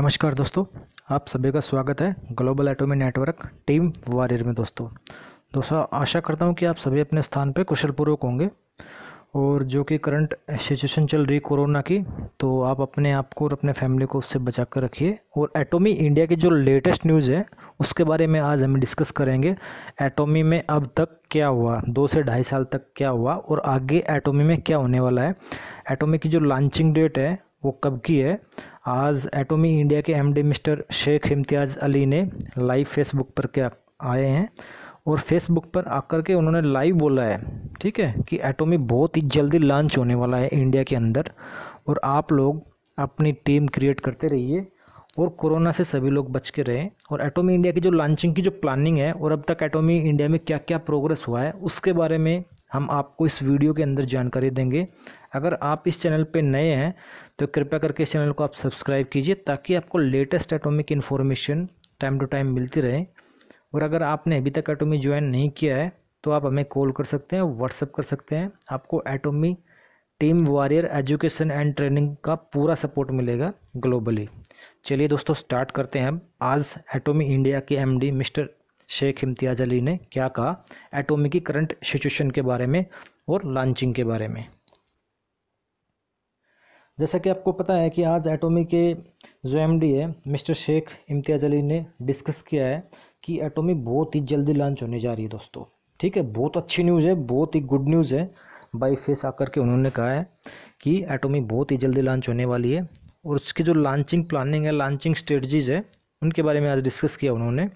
नमस्कार दोस्तों आप सभी का स्वागत है global Atomy network team warrior में दोस्तों दोस्तों आशा करता हूँ कि आप सभी अपने स्थान पर कुशलपूर्वक होंगे और जो कि करंट सिचुएशन चल रही कोरोना की तो आप अपने आप को और अपने फैमिली को उससे बचा कर रखिए और एटोमी इंडिया की जो लेटेस्ट न्यूज़ है उसके बारे में आज हम डिस्कस करेंगे एटोमी में अब तक क्या हुआ दो से ढाई साल तक क्या हुआ और आगे एटोमी में क्या होने वाला है एटोमी की जो लॉन्चिंग डेट है वो कब की है आज एटोमी इंडिया के एमडी मिस्टर शेख इम्तियाज़ अली ने लाइव फेसबुक पर क्या आए हैं और फेसबुक पर आकर के उन्होंने लाइव बोला है ठीक है कि एटोमी बहुत ही जल्दी लॉन्च होने वाला है इंडिया के अंदर और आप लोग अपनी टीम क्रिएट करते रहिए और कोरोना से सभी लोग बच के रहें और एटोमी इंडिया की जो लॉन्चिंग की जो प्लानिंग है और अब तक एटोमी इंडिया में क्या क्या प्रोग्रेस हुआ है उसके बारे में हम आपको इस वीडियो के अंदर जानकारी देंगे अगर आप इस चैनल पे नए हैं तो कृपया करके इस चैनल को आप सब्सक्राइब कीजिए ताकि आपको latest atomic information time to time मिलती रहे और अगर आपने अभी तक एटोमी ज्वाइन नहीं किया है तो आप हमें कॉल कर सकते हैं व्हाट्सअप कर सकते हैं आपको Atomy team warrior education and training का पूरा सपोर्ट मिलेगा ग्लोबली चलिए दोस्तों स्टार्ट करते हैं हम आज एटोमी इंडिया के एमडी मिस्टर शेख इम्तियाज़ अली ने क्या कहा की करंट सिचुएशन के बारे में और लॉन्चिंग के बारे में जैसा कि आपको पता है कि आज एटोमी के जो एमडी है मिस्टर शेख इम्तियाज़ अली ने डिस्कस किया है कि एटोमी बहुत ही जल्दी लॉन्च होने जा रही है दोस्तों ठीक है बहुत अच्छी न्यूज़ है बहुत ही गुड न्यूज़ है बाई फेस आकर के उन्होंने कहा है कि एटोमी बहुत ही जल्दी लॉन्च होने वाली है और उसकी जो लॉन्चिंग प्लानिंग है लॉन्चिंग स्ट्रेटजीज़ है उनके बारे में आज डिस्कस किया उन्होंने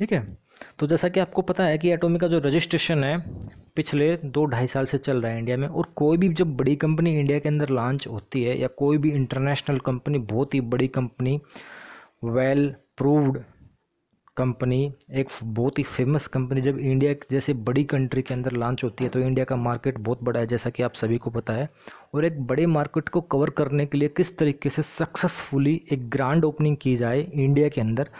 ठीक है तो जैसा कि आपको पता है कि एटोमी का जो रजिस्ट्रेशन है पिछले दो ढाई साल से चल रहा है इंडिया में और कोई भी जब बड़ी कंपनी इंडिया के अंदर लॉन्च होती है या कोई भी इंटरनेशनल कंपनी बहुत ही बड़ी कंपनी वेल प्रूव्ड कंपनी एक बहुत ही फेमस कंपनी जब इंडिया जैसे बड़ी कंट्री के अंदर लॉन्च होती है तो इंडिया का मार्केट बहुत बड़ा है जैसा कि आप सभी को पता है और एक बड़े मार्केट को कवर करने के लिए किस तरीके से सक्सेसफुली एक ग्रांड ओपनिंग की जाए इंडिया के अंदर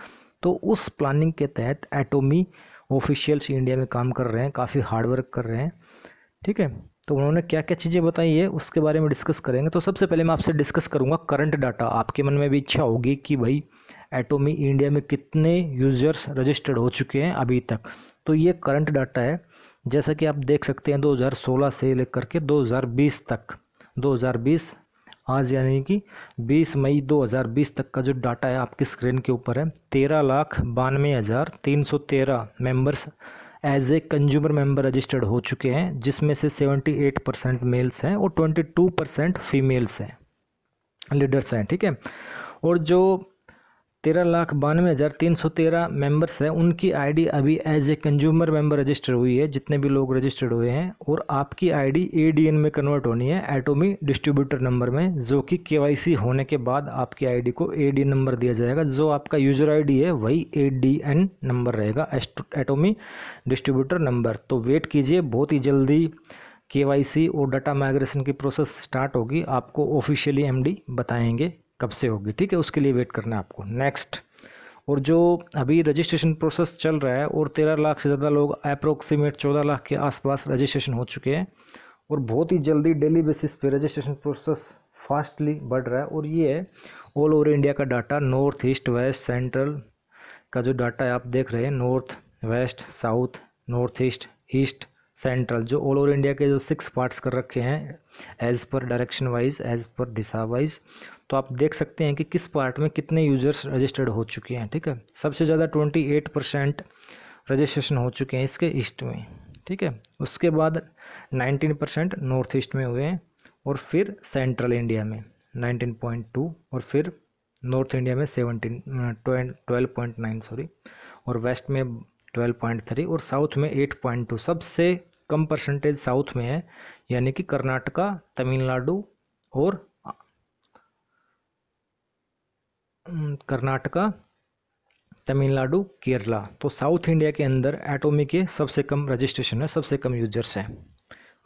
तो उस प्लानिंग के तहत एटोमी ऑफिशियल्स इंडिया में काम कर रहे हैं काफ़ी हार्डवर्क कर रहे हैं ठीक है तो उन्होंने क्या क्या चीज़ें बताई है उसके बारे में डिस्कस करेंगे तो सबसे पहले मैं आपसे डिस्कस करूँगा करंट डाटा आपके मन में भी इच्छा होगी कि भाई एटोमी इंडिया में कितने यूज़र्स रजिस्टर्ड हो चुके हैं अभी तक तो ये करंट डाटा है जैसा कि आप देख सकते हैं 2016 से लेकर के 2020 तक 2020 आज यानी कि 20 मई 2020 तक का जो डाटा है आपकी स्क्रीन के ऊपर है तेरह लाख बानवे हज़ार तीन सौ तेरह members as a consumer member registered हो चुके हैं जिसमें से 78 परसेंट मेल्स हैं और 22 परसेंट फीमेल्स हैं लीडर्स हैं ठीक है और जो तेरह लाख बानवे हज़ार तीन सौ तेरह मेम्बर्स हैं उनकी आईडी अभी as a consumer member register हुई है जितने भी लोग रजिस्टर्ड हुए हैं और आपकी आईडी एडीएन में कन्वर्ट होनी है एटोमी डिस्ट्रीब्यूटर नंबर में जो कि केवाईसी होने के बाद आपकी आईडी को एडीएन नंबर दिया जाएगा जो आपका यूजर आई है वही ए नंबर रहेगा एटोमी डिस्ट्रीब्यूटर नंबर तो वेट कीजिए बहुत ही जल्दी के और डाटा माइग्रेशन की प्रोसेस स्टार्ट होगी आपको ऑफिशियली एम बताएंगे कब से होगी ठीक है उसके लिए वेट करना है आपको नेक्स्ट और जो अभी रजिस्ट्रेशन प्रोसेस चल रहा है और तेरह लाख से ज़्यादा लोग अप्रोक्सीमेट चौदह लाख के आसपास रजिस्ट्रेशन हो चुके हैं और बहुत ही जल्दी डेली बेसिस पे रजिस्ट्रेशन प्रोसेस फास्टली बढ़ रहा है और ये है ऑल ओवर इंडिया का data north east west central का जो डाटा है आप देख रहे हैं north west south north east east central जो ऑल ओवर इंडिया के जो सिक्स पार्ट्स कर रखे हैं as per direction wise as per दिशा वाइज तो आप देख सकते हैं कि किस पार्ट में कितने यूजर्स रजिस्टर्ड हो चुके हैं ठीक है सबसे ज़्यादा ट्वेंटी एट परसेंट रजिस्ट्रेशन हो चुके हैं इसके ईस्ट में ठीक है उसके बाद नाइनटीन परसेंट नॉर्थ ईस्ट में हुए हैं और फिर सेंट्रल इंडिया में नाइनटीन पॉइंट टू और फिर नॉर्थ इंडिया में seventeen twelve point nine sorry और वेस्ट में ट्वेल्व पॉइंट थ्री और साउथ में एट पॉइंट टू सबसे कम परसेंटेज साउथ में है यानी कि कर्नाटका तमिलनाडु और हम्म, कर्नाटका तमिलनाडु केरला तो साउथ इंडिया के अंदर एटोमी के सबसे कम रजिस्ट्रेशन है सबसे कम यूजर्स हैं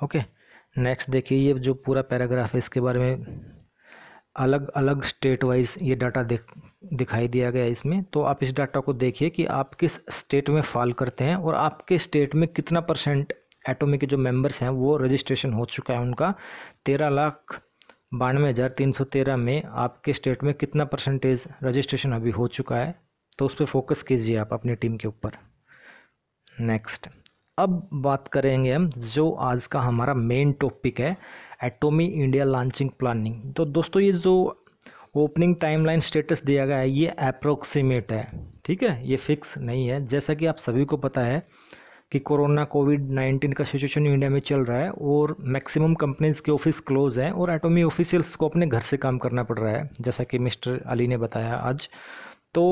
ओके नेक्स्ट देखिए ये जो पूरा पैराग्राफ है इसके बारे में अलग अलग स्टेट वाइज ये डाटा दिख दिखाई दिया गया इसमें तो आप इस डाटा को देखिए कि आप किस स्टेट में फॉल करते हैं और आपके स्टेट में कितना परसेंट एटोमी के जो मेंबर्स हैं वो रजिस्ट्रेशन हो चुका है उनका तेरह लाख बानवे हज़ार तीन सौ तेरह में आपके स्टेट में कितना परसेंटेज रजिस्ट्रेशन अभी हो चुका है तो उस पर फोकस कीजिए आप अपनी टीम के ऊपर नेक्स्ट अब बात करेंगे हम जो आज का हमारा मेन टॉपिक है एटोमी इंडिया लॉन्चिंग प्लानिंग तो दोस्तों ये जो ओपनिंग टाइमलाइन स्टेटस दिया गया है ये अप्रोक्सीमेट है ठीक है ये फिक्स नहीं है जैसा कि आप सभी को पता है कि कोरोना कोविड नाइन्टीन का सिचुएशन इंडिया में चल रहा है और मैक्सिमम कंपनीज के ऑफिस क्लोज हैं और एटोमी ऑफिशियल्स को अपने घर से काम करना पड़ रहा है जैसा कि मिस्टर अली ने बताया आज तो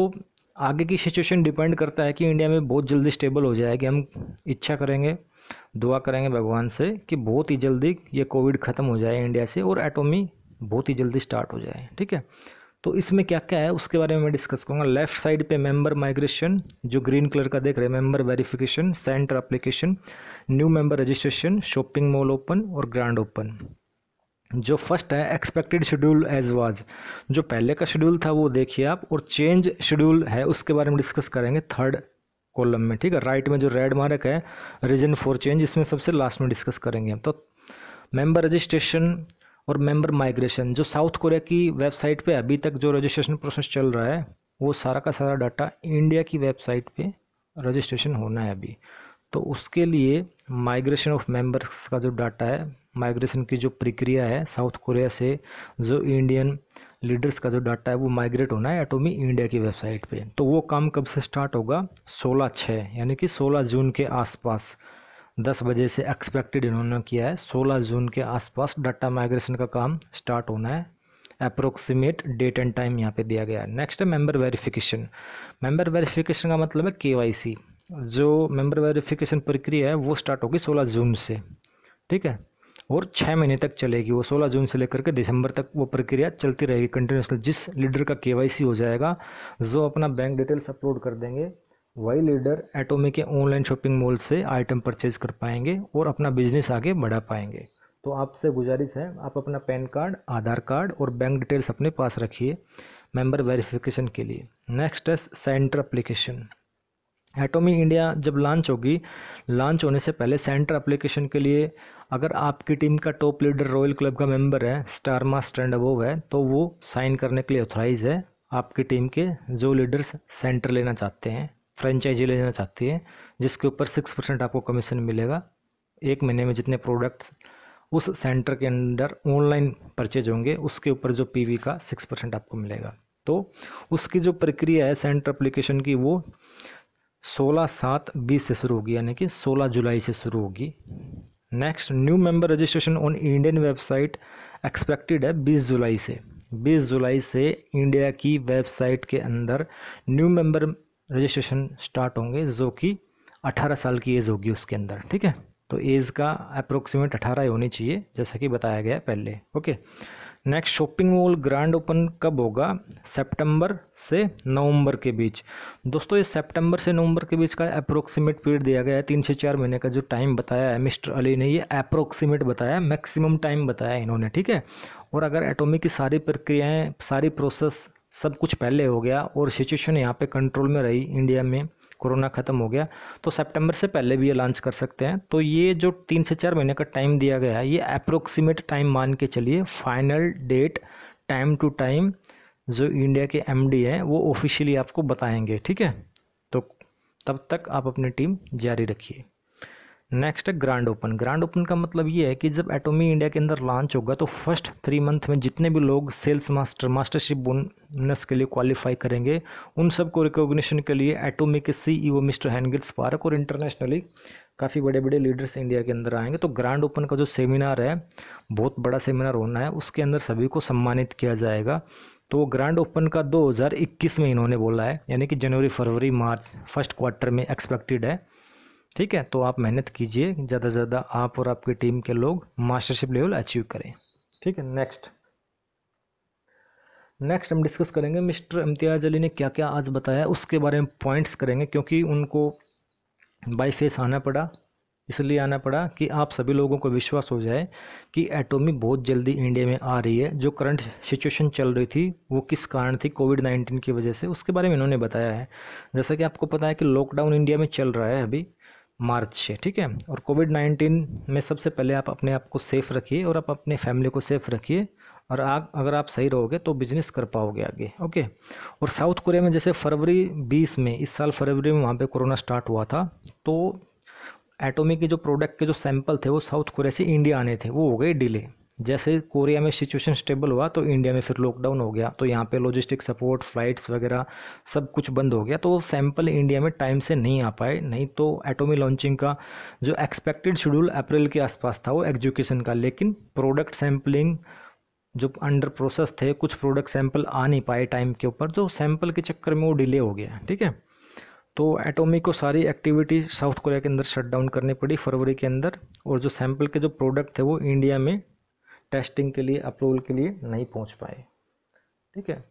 आगे की सिचुएशन डिपेंड करता है कि इंडिया में बहुत जल्दी स्टेबल हो जाएगी हम इच्छा करेंगे दुआ करेंगे भगवान से कि बहुत ही जल्दी ये कोविड ख़त्म हो जाए इंडिया से और एटोमी बहुत ही जल्दी स्टार्ट हो जाए ठीक है तो इसमें क्या क्या है उसके बारे में मैं डिस्कस करूँगा लेफ्ट साइड पे मेंबर माइग्रेशन जो ग्रीन कलर का देख रहे हैं member verification centre application new member registration shopping mall open और ग्रांड ओपन जो फर्स्ट है एक्सपेक्टेड शेड्यूल एज वाज जो पहले का शेड्यूल था वो देखिए आप और चेंज शेड्यूल है उसके बारे में डिस्कस करेंगे थर्ड कॉलम में ठीक है राइट में जो रेड मार्क है रीजन फॉर चेंज इसमें सबसे लास्ट में डिस्कस करेंगे तो मेंबर रजिस्ट्रेशन और मेंबर माइग्रेशन जो साउथ कोरिया की वेबसाइट पे अभी तक जो रजिस्ट्रेशन प्रोसेस चल रहा है वो सारा का सारा डाटा इंडिया की वेबसाइट पे रजिस्ट्रेशन होना है अभी तो उसके लिए माइग्रेशन ऑफ मेंबर्स का जो डाटा है माइग्रेशन की जो प्रक्रिया है साउथ कोरिया से जो इंडियन लीडर्स का जो डाटा है वो माइग्रेट होना है एटोमी इंडिया की वेबसाइट पे तो वो काम कब से स्टार्ट होगा सोलह छः यानी कि सोलह जून के आसपास दस बजे से एक्सपेक्टेड इन्होंने किया है सोलह जून के आसपास डाटा माइग्रेशन का काम स्टार्ट होना है अप्रोक्सीमेट डेट एंड टाइम यहाँ पे दिया गया है नेक्स्ट है मेम्बर वेरीफिकेशन मेम्बर वेरीफिकेशन का मतलब है के जो मेम्बर वेरीफिकेशन प्रक्रिया है वो स्टार्ट होगी सोलह जून से ठीक है और छः महीने तक चलेगी वो सोलह जून से लेकर के दिसंबर तक वो प्रक्रिया चलती रहेगी कंटिन्यूसली जिस लीडर का केवाईसी हो जाएगा जो अपना बैंक डिटेल्स अपलोड कर देंगे वही लीडर एटोमी के ऑनलाइन शॉपिंग मॉल से आइटम परचेज कर पाएंगे और अपना बिजनेस आगे बढ़ा पाएंगे तो आपसे गुजारिश है आप अपना पैन कार्ड आधार कार्ड और बैंक डिटेल्स अपने पास रखिए मेंबर वेरिफिकेशन के लिए नेक्स्ट है सेंटर एप्लीकेशन एटोमी इंडिया जब लॉन्च होगी लॉन्च होने से पहले सेंटर एप्लीकेशन के लिए अगर आपकी टीम का टॉप लीडर रॉयल क्लब का मेंबर है स्टार मास्टर एंड अबोव है तो वो साइन करने के लिए ऑथोराइज है आपकी टीम के जो लीडर्स सेंटर लेना चाहते हैं फ्रेंचाइजी लेना चाहती है जिसके ऊपर सिक्स परसेंट आपको कमीशन मिलेगा एक महीने में जितने प्रोडक्ट्स उस सेंटर के अंदर ऑनलाइन परचेज होंगे उसके ऊपर जो पीवी का सिक्स परसेंट आपको मिलेगा तो उसकी जो प्रक्रिया है सेंटर अप्लीकेशन की वो सोलह सात बीस से शुरू होगी यानी कि सोलह जुलाई से शुरू होगी next new member registration on Indian website expected है बीस जुलाई से बीस जुलाई से इंडिया की वेबसाइट के अंदर न्यू मेंबर रजिस्ट्रेशन स्टार्ट होंगे जो कि 18 साल की एज होगी उसके अंदर ठीक है तो एज का अप्रोक्सीमेट 18 ही होनी चाहिए जैसा कि बताया गया पहले okay next shopping mall grand open कब होगा सितंबर से नवंबर के बीच दोस्तों ये सितंबर से नवंबर के बीच का अप्रोक्सीमेट पीरियड दिया गया है तीन से चार महीने का जो टाइम बताया है मिस्टर अली ने ये अप्रोक्सीमेट बताया मैक्सिमम टाइम बताया इन्होंने ठीक है और अगर एटॉमिक की सारी प्रक्रियाएं सारी प्रोसेस सब कुछ पहले हो गया और सिचुएशन यहाँ पे कंट्रोल में रही इंडिया में कोरोना ख़त्म हो गया तो सितंबर से पहले भी ये लॉन्च कर सकते हैं तो ये जो तीन से चार महीने का टाइम दिया गया है ये अप्रोक्सीमेट टाइम मान के चलिए final date time to time जो इंडिया के एम हैं वो ऑफिशियली आपको बताएंगे ठीक है तो तब तक आप अपनी टीम जारी रखिए नेक्स्ट है ग्रांड ओपन ग्रांड ओपन का मतलब ये है कि जब एटोमी इंडिया e के अंदर लॉन्च होगा तो फर्स्ट थ्री मंथ में जितने भी लोग सेल्स मास्टर मास्टरशिप बोनस के लिए क्वालिफाई करेंगे उन सबको रिकॉग्निशन के लिए एटोमी e के सीईओ मिस्टर हैंगल्स पार्क और इंटरनेशनली काफ़ी बड़े बड़े लीडर्स इंडिया के अंदर आएंगे तो ग्रांड ओपन का जो सेमिनार है बहुत बड़ा सेमिनार होना है उसके अंदर सभी को सम्मानित किया जाएगा तो ग्रांड ओपन का 2021 में इन्होंने बोला है यानी कि जनवरी फरवरी मार्च फर्स्ट क्वार्टर में एक्सपेक्टेड है ठीक है तो आप मेहनत कीजिए ज़्यादा से ज़्यादा आप और आपकी टीम के लोग मास्टरशिप लेवल अचीव करें ठीक है नेक्स्ट नेक्स्ट हम डिस्कस करेंगे मिस्टर इम्तियाज़ अली ने क्या क्या आज बताया उसके बारे में पॉइंट्स करेंगे क्योंकि उनको बाई फेस आना पड़ा इसलिए आना पड़ा कि आप सभी लोगों को विश्वास हो जाए कि एटोमी बहुत जल्दी इंडिया में आ रही है जो करंट सिचुएशन चल रही थी वो किस कारण थी कोविड नाइन्टीन की वजह से उसके बारे में इन्होंने बताया है जैसा कि आपको पता है कि लॉकडाउन इंडिया में चल रहा है अभी मार्च से ठीक है और कोविड नाइन्टीन में सबसे पहले आप अपने आप को सेफ़ रखिए और आप अपने फैमिली को सेफ़ रखिए और आग अगर आप सही रहोगे तो बिजनेस कर पाओगे आगे ओके और साउथ कोरिया में जैसे फरवरी बीस में इस साल फरवरी में वहाँ पर कोरोना स्टार्ट हुआ था तो एटोमी के जो प्रोडक्ट के जो सैंपल थे वो साउथ कोरिया से इंडिया आने थे वो हो गए डिले जैसे कोरिया में सिचुएशन स्टेबल हुआ तो इंडिया में फिर लॉकडाउन हो गया तो यहाँ पे लॉजिस्टिक सपोर्ट फ्लाइट्स वगैरह सब कुछ बंद हो गया तो वो सैंपल इंडिया में टाइम से नहीं आ पाए नहीं तो एटोमी लॉन्चिंग का जो एक्सपेक्टेड शेड्यूल अप्रैल के आसपास था वो एग्जीक्यूशन का लेकिन प्रोडक्ट सैम्पलिंग जो अंडर प्रोसेस थे कुछ प्रोडक्ट सैंपल आ नहीं पाए टाइम के ऊपर जो तो सैंपल के चक्कर में वो डिले हो गया ठीक है तो एटोमी को सारी एक्टिविटी साउथ कोरिया के अंदर शट डाउन करनी पड़ी फरवरी के अंदर और जो सैंपल के जो प्रोडक्ट थे वो इंडिया में टेस्टिंग के लिए अप्रूवल के लिए नहीं पहुंच पाए ठीक है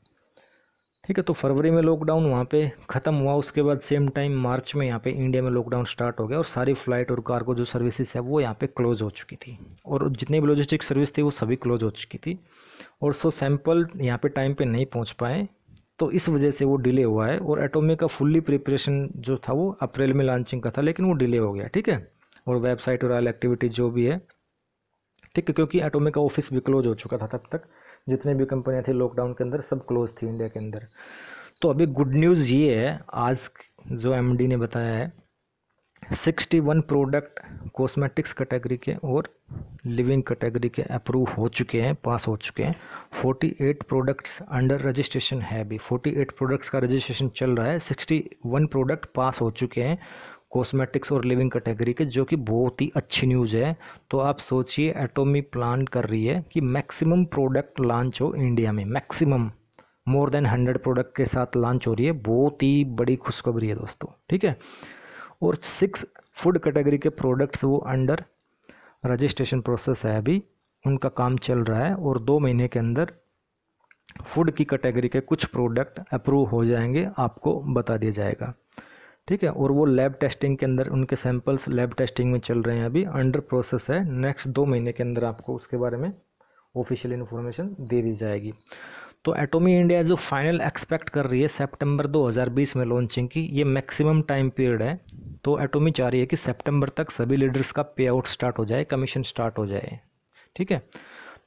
ठीक है तो फरवरी में लॉकडाउन वहाँ पे ख़त्म हुआ उसके बाद सेम टाइम मार्च में यहाँ पे इंडिया में लॉकडाउन स्टार्ट हो गया और सारी फ़्लाइट और कार को जो सर्विसेज है वो यहाँ पे क्लोज हो चुकी थी और जितनी भी लॉजिस्टिक सर्विस थी वो सभी क्लोज हो चुकी थी और सो सैंपल यहाँ पे टाइम पे नहीं पहुँच पाए तो इस वजह से वो डिले हुआ है और एटोमे का फुल्ली प्रिपरेशन जो था वो अप्रैल में लॉन्चिंग का था लेकिन वो डिले हो गया ठीक है और वेबसाइट और एक्टिविटी जो भी है ठीक है क्योंकि एटोमे का ऑफिस भी क्लोज हो चुका था तब तक जितने भी कंपनियाँ थी लॉकडाउन के अंदर सब क्लोज थी इंडिया के अंदर तो अभी गुड न्यूज़ ये है आज जो एम ने बताया है sixty one product cosmetics category के और लिविंग कैटेगरी के अप्रूव हो चुके हैं पास हो चुके हैं forty eight products under registration है अभी फोर्टी एट प्रोडक्ट्स का रजिस्ट्रेशन चल रहा है सिक्सटी वन प्रोडक्ट पास हो चुके हैं कॉस्मेटिक्स और लिविंग कैटेगरी के जो कि बहुत ही अच्छी न्यूज़ है तो आप सोचिए एटोमी प्लान कर रही है कि मैक्सिमम प्रोडक्ट लॉन्च हो इंडिया में maximum more than hundred product के साथ लॉन्च हो रही है बहुत ही बड़ी खुशखबरी है दोस्तों ठीक है और सिक्स फूड कैटेगरी के प्रोडक्ट्स वो अंडर रजिस्ट्रेशन प्रोसेस है अभी उनका काम चल रहा है और दो महीने के अंदर फूड की कैटेगरी के कुछ प्रोडक्ट अप्रूव हो जाएंगे आपको बता दिया जाएगा ठीक है और वो लैब टेस्टिंग के अंदर उनके सैंपल्स लैब टेस्टिंग में चल रहे हैं अभी अंडर प्रोसेस है नेक्स्ट दो महीने के अंदर आपको उसके बारे में ऑफिशियल इन्फॉर्मेशन दे दी जाएगी तो एटोमी इंडिया जो फाइनल एक्सपेक्ट कर रही है सेप्टेम्बर दो में लॉन्चिंग की ये मैक्सिमम टाइम पीरियड है तो एटोमी चाह रही है कि सेप्टेम्बर तक सभी लीडर्स का पे आउट स्टार्ट हो जाए कमीशन स्टार्ट हो जाए ठीक है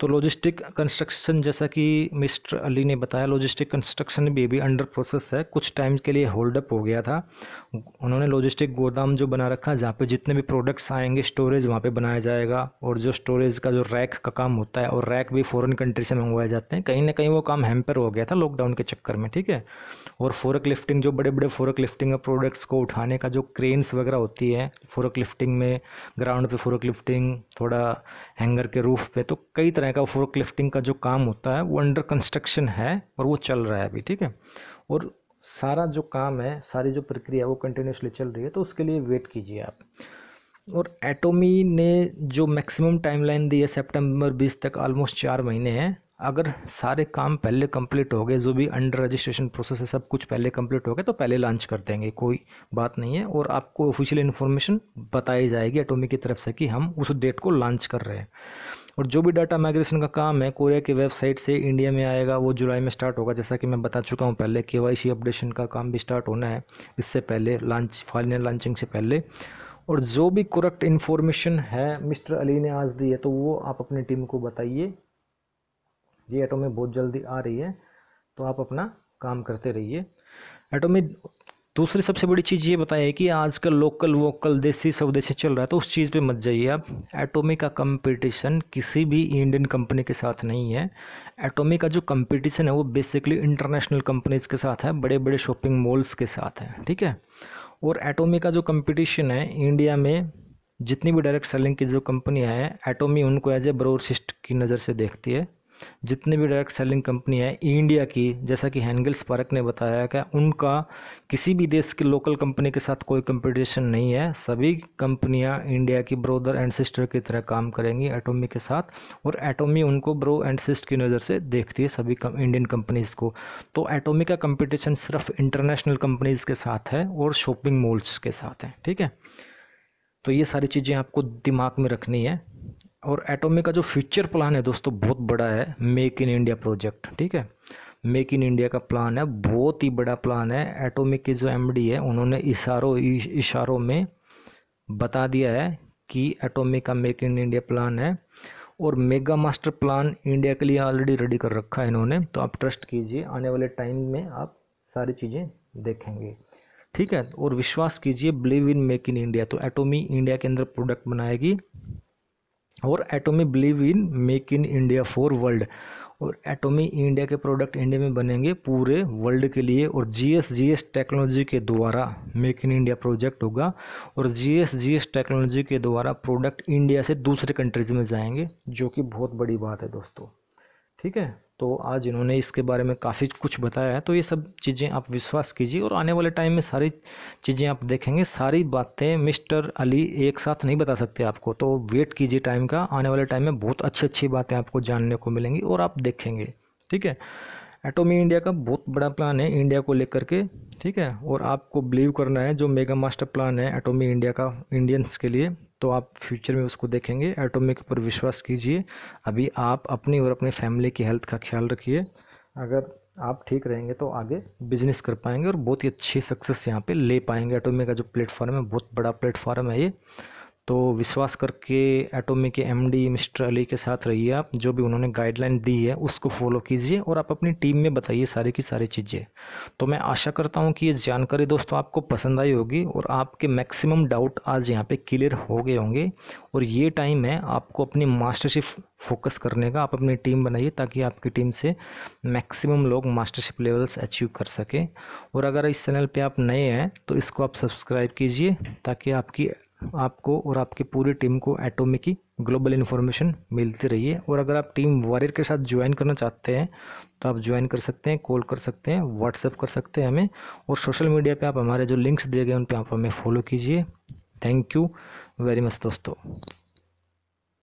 तो लॉजिस्टिक कंस्ट्रक्शन जैसा कि मिस्टर अली ने बताया लॉजिस्टिक कंस्ट्रक्शन भी अभी अंडर प्रोसेस है कुछ टाइम के लिए होल्डअप हो गया था उन्होंने लॉजिस्टिक गोदाम जो बना रखा है जहाँ पर जितने भी प्रोडक्ट्स आएंगे स्टोरेज वहाँ पर बनाया जाएगा और जो स्टोरेज का जो रैक का काम होता है और रैक भी फ़ॉरन कंट्री से मंगवाए जाते हैं कहीं ना कहीं वो काम हैम्पर हो गया था लॉकडाउन के चक्कर में ठीक है और फोरक लिफ्टिंग जो बड़े बड़े फोरक लिफ्टिंग प्रोडक्ट्स को उठाने का जो क्रेन्स वगैरह होती है फोरक लिफ्टिंग में ग्राउंड पे फोरक लिफ्टिंग थोड़ा हैंगर के रूफ पे तो कई तरह का फोर्क लिफ्टिंग का जो काम होता है वो अंडर कंस्ट्रक्शन है और वो चल रहा है अभी ठीक है और सारा जो काम है सारी जो प्रक्रिया वो कंटिन्यूसली चल रही है तो उसके लिए वेट कीजिए आप और एटोमी ने जो मैक्सिमम टाइमलाइन दी है सितंबर बीस तक ऑलमोस्ट चार महीने हैं अगर सारे काम पहले कंप्लीट हो गए जो भी अंडर रजिस्ट्रेशन प्रोसेस है सब कुछ पहले कंप्लीट हो गए तो पहले लॉन्च कर देंगे कोई बात नहीं है और आपको ऑफिशियल इन्फॉर्मेशन बताई जाएगी एटोमी की तरफ से कि हम उस डेट को लॉन्च कर रहे हैं और जो भी डाटा माइग्रेशन का काम है कोरिया की वेबसाइट से इंडिया में आएगा वो जुलाई में स्टार्ट होगा जैसा कि मैं बता चुका हूँ पहले के वाई अपडेशन का काम भी स्टार्ट होना है इससे पहले लॉन्च फाइनल लॉन्चिंग से पहले और जो भी करेक्ट इन्फॉर्मेशन है मिस्टर अली ने आज दी है तो वो आप अपनी टीम को बताइए ये एटोमी बहुत जल्दी आ रही है तो आप अपना काम करते रहिए एटोमी दूसरी सबसे बड़ी चीज़ ये बताया कि आजकल लोकल वोकल देसी स्वदेशी चल रहा है तो उस चीज़ पे मत जाइए आप एटोमी का कंपटीशन किसी भी इंडियन कंपनी के साथ नहीं है एटोमी का जो कंपटीशन है वो बेसिकली इंटरनेशनल कंपनीज़ के साथ है बड़े बड़े शॉपिंग मॉल्स के साथ है ठीक है और एटोमी का जो कंपटीशन है इंडिया में जितनी भी डायरेक्ट सेलिंग की जो कंपनियाँ हैं एटोमी उनको एज ए ब्रोरसिस्ट की नज़र से देखती है जितने भी डायरेक्ट सेलिंग कंपनी है इंडिया की जैसा कि हैंगल्स पार्क ने बताया कि उनका किसी भी देश की लोकल कंपनी के साथ कोई कंपटीशन नहीं है सभी कंपनियां इंडिया की ब्रोदर एंड सिस्टर की तरह काम करेंगी एटोमी के साथ और एटोमी उनको ब्रो एंड सिस्ट की नज़र से देखती है सभी कम, इंडियन कंपनीज़ को तो एटोमी का कंपटीशन सिर्फ इंटरनेशनल कंपनीज़ के साथ है और शॉपिंग मॉल्स के साथ हैं ठीक है तो ये सारी चीज़ें आपको दिमाग में रखनी है और एटोमी का जो फ्यूचर प्लान है दोस्तों बहुत बड़ा है मेक इन इंडिया प्रोजेक्ट ठीक है मेक इन इंडिया का प्लान है बहुत ही बड़ा प्लान है एटोमिक की जो एमडी है उन्होंने इशारों इशारों में बता दिया है कि एटोमिक का मेक इन इंडिया प्लान है और मेगा मास्टर प्लान इंडिया के लिए ऑलरेडी रेडी कर रखा है इन्होंने तो आप ट्रस्ट कीजिए आने वाले टाइम में आप सारी चीज़ें देखेंगे ठीक है और विश्वास कीजिए believe in make in India तो एटोमी इंडिया के अंदर प्रोडक्ट बनाएगी और Atomy believe in make in India for world और एटोमी इंडिया के प्रोडक्ट इंडिया में बनेंगे पूरे वर्ल्ड के लिए और जी एस टेक्नोलॉजी के द्वारा मेक इन इंडिया प्रोजेक्ट होगा और जी एस टेक्नोलॉजी के द्वारा प्रोडक्ट इंडिया से दूसरे कंट्रीज़ में जाएंगे जो कि बहुत बड़ी बात है दोस्तों ठीक है तो आज इन्होंने इसके बारे में काफ़ी कुछ बताया है तो ये सब चीज़ें आप विश्वास कीजिए और आने वाले टाइम में सारी चीज़ें आप देखेंगे सारी बातें मिस्टर अली एक साथ नहीं बता सकते आपको तो वेट कीजिए टाइम का आने वाले टाइम में बहुत अच्छी अच्छी बातें आपको जानने को मिलेंगी और आप देखेंगे ठीक है एटोमी इंडिया का बहुत बड़ा प्लान है इंडिया को लेकर के ठीक है और आपको बिलीव करना है जो मेगा मास्टर प्लान है एटोमी इंडिया का इंडियंस के लिए तो आप फ्यूचर में उसको देखेंगे एटोमी के ऊपर विश्वास कीजिए अभी आप अपनी और अपने फैमिली की हेल्थ का ख्याल रखिए अगर आप ठीक रहेंगे तो आगे बिजनेस कर पाएंगे और बहुत ही अच्छी सक्सेस यहाँ पे ले पाएंगे एटोमी का जो प्लेटफॉर्म है बहुत बड़ा प्लेटफॉर्म है ये तो विश्वास करके एटोमी के एमडी मिस्टर अली के साथ रहिए आप जो भी उन्होंने गाइडलाइन दी है उसको फॉलो कीजिए और आप अपनी टीम में बताइए सारी की सारी चीज़ें तो मैं आशा करता हूँ कि ये जानकारी दोस्तों आपको पसंद आई होगी और आपके मैक्सिमम डाउट आज यहाँ पे क्लियर हो गए होंगे और ये टाइम है आपको अपनी मास्टरशिप फोकस करने का आप अपनी टीम बनाइए ताकि आपकी टीम से मैक्सिमम लोग मास्टरशिप लेवल्स अचीव कर सकें और अगर इस चैनल पे आप नए हैं तो इसको आप सब्सक्राइब कीजिए ताकि आपकी आपको और आपकी पूरी टीम को एटोमी की ग्लोबल इन्फॉर्मेशन मिलती रही है और अगर आप टीम वॉरियर के साथ ज्वाइन करना चाहते हैं तो आप ज्वाइन कर सकते हैं कॉल कर सकते हैं व्हाट्सएप कर सकते हैं हमें और सोशल मीडिया पे आप हमारे जो लिंक्स दिए गए उन पर आप हमें फॉलो कीजिए थैंक यू वेरी मच दोस्तों